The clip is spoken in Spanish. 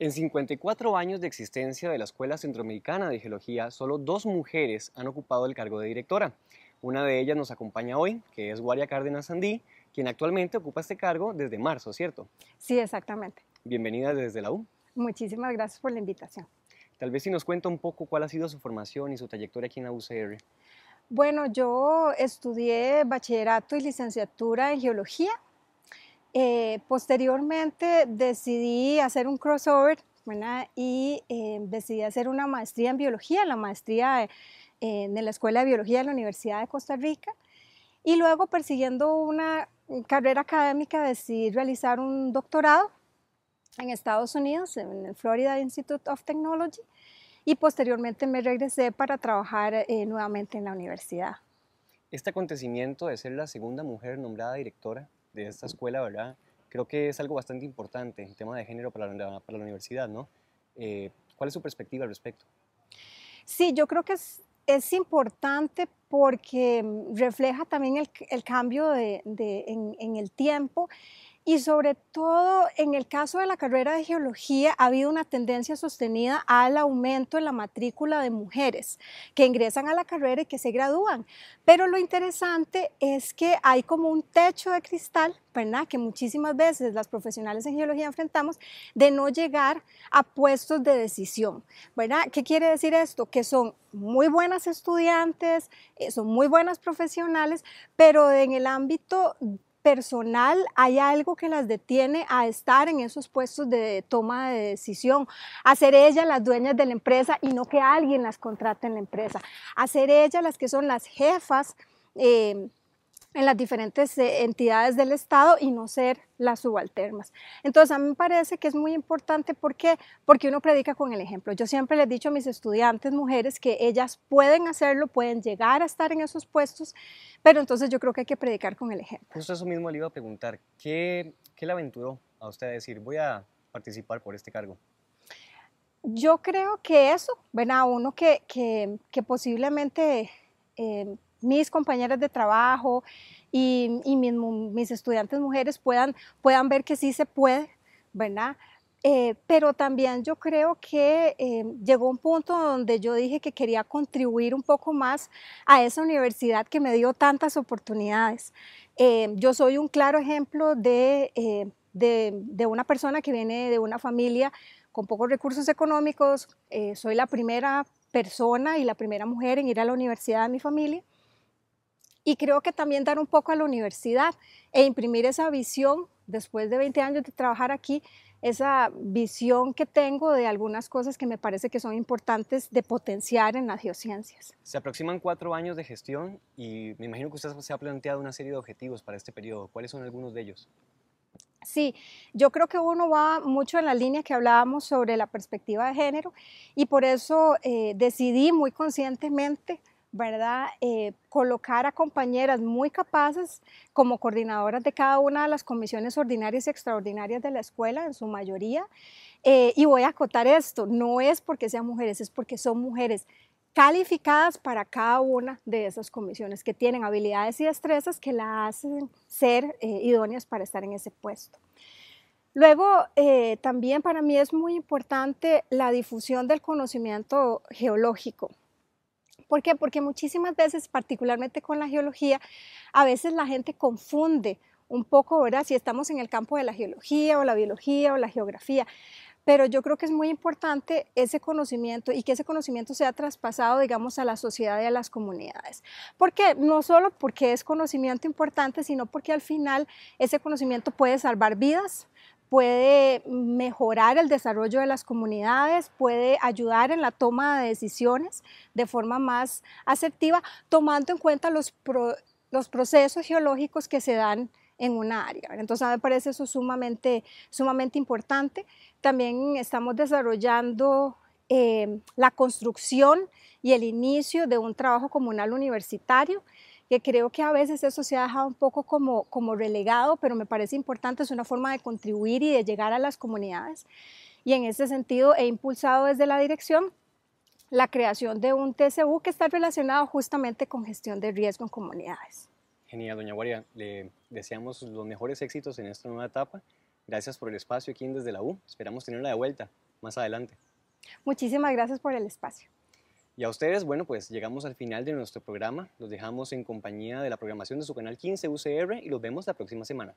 En 54 años de existencia de la Escuela Centroamericana de Geología, solo dos mujeres han ocupado el cargo de directora. Una de ellas nos acompaña hoy, que es Guaria Cárdenas Sandí, quien actualmente ocupa este cargo desde marzo, ¿cierto? Sí, exactamente. Bienvenida desde la U. Muchísimas gracias por la invitación. Tal vez si nos cuenta un poco cuál ha sido su formación y su trayectoria aquí en la UCR. Bueno, yo estudié bachillerato y licenciatura en geología eh, posteriormente decidí hacer un crossover y eh, decidí hacer una maestría en biología, la maestría eh, en la Escuela de Biología de la Universidad de Costa Rica. Y luego, persiguiendo una carrera académica, decidí realizar un doctorado en Estados Unidos, en el Florida Institute of Technology, y posteriormente me regresé para trabajar nuevamente en la universidad. Este acontecimiento de ser la segunda mujer nombrada directora de esta escuela, ¿verdad? Creo que es algo bastante importante, el tema de género para la, universidad, ¿no? Eh, ¿Cuál es su perspectiva al respecto? Sí, yo creo que es, importante porque refleja también el, cambio en el tiempo y sobre todo en el caso de la carrera de geología ha habido una tendencia sostenida al aumento en la matrícula de mujeres que ingresan a la carrera y que se gradúan. Pero lo interesante es que hay como un techo de cristal, ¿verdad? Que muchísimas veces las profesionales en geología enfrentamos de no llegar a puestos de decisión, ¿verdad? ¿Qué quiere decir esto? Que son muy buenas estudiantes, eh, son muy buenas profesionales, pero en el ámbito personal, hay algo que las detiene a estar en esos puestos de toma de decisión, a ser ellas las dueñas de la empresa y no que alguien las contrate en la empresa, a ser ellas las que son las jefas. Eh, en las diferentes eh, entidades del Estado y no ser las subalternas. Entonces, a mí me parece que es muy importante ¿por qué? porque uno predica con el ejemplo. Yo siempre le he dicho a mis estudiantes mujeres que ellas pueden hacerlo, pueden llegar a estar en esos puestos, pero entonces yo creo que hay que predicar con el ejemplo. Justo eso mismo le iba a preguntar, ¿qué, qué le aventuró a usted a decir, voy a participar por este cargo? Yo creo que eso, ven a uno que, que, posiblemente eh, mis compañeras de trabajo y, mis, estudiantes mujeres puedan, puedan ver que sí se puede, ¿verdad? Eh, pero también yo creo que eh, llegó un punto donde yo dije que quería contribuir un poco más a esa universidad que me dio tantas oportunidades. Eh, yo soy un claro ejemplo de, una persona que viene de una familia con pocos recursos económicos, soy la primera persona y la primera mujer en ir a la universidad de mi familia y creo que también dar un poco a la universidad e imprimir esa visión después de 20 años de trabajar aquí, esa visión que tengo de algunas cosas que me parece que son importantes de potenciar en las geociencias. Se aproximan cuatro años de gestión y me imagino que usted se ha planteado una serie de objetivos para este periodo. ¿Cuáles son algunos de ellos? Sí, yo creo que uno va mucho en la línea que hablábamos sobre la perspectiva de género y por eso eh, decidí muy conscientemente ¿verdad? Eh, colocar a compañeras muy capaces como coordinadoras de cada una de las comisiones ordinarias y extraordinarias de la escuela, en su mayoría. Eh, y voy a acotar esto, no es porque sean mujeres, es porque son mujeres calificadas para cada una de esas comisiones, que tienen habilidades y destrezas que la hacen ser eh, idóneas para estar en ese puesto. Luego, también para mí es muy importante la difusión del conocimiento geológico. ¿Por qué? Porque muchísimas veces, particularmente con la geología, a veces la gente confunde un poco, ¿verdad? Si estamos en el campo de la geología o la biología o la geografía. Pero yo creo que es muy importante ese conocimiento y que ese conocimiento sea traspasado, digamos, a la sociedad y a las comunidades. Porque no solo porque es conocimiento importante, sino porque al final ese conocimiento puede salvar vidas, puede mejorar el desarrollo de las comunidades, puede ayudar en la toma de decisiones de forma más asertiva, tomando en cuenta los, procesos geológicos que se dan en una área. Entonces, a mí me parece eso sumamente, importante. También estamos desarrollando eh, la construcción y el inicio de un trabajo comunal universitario que creo que a veces eso se ha dejado un poco como, como relegado, pero me parece importante, es una forma de contribuir y de llegar a las comunidades. Y en ese sentido he impulsado desde la dirección la creación de un TCU que está relacionado justamente con gestión de riesgo en comunidades. Genial, doña Guaria, le deseamos los mejores éxitos en esta nueva etapa. Gracias por el espacio aquí en Desde la U. Esperamos tenerla de vuelta más adelante. Muchísimas gracias por el espacio. Y a ustedes, bueno, pues llegamos al final de nuestro programa. Los dejamos en compañía de la programación de su canal 15 UCR y los vemos la próxima semana.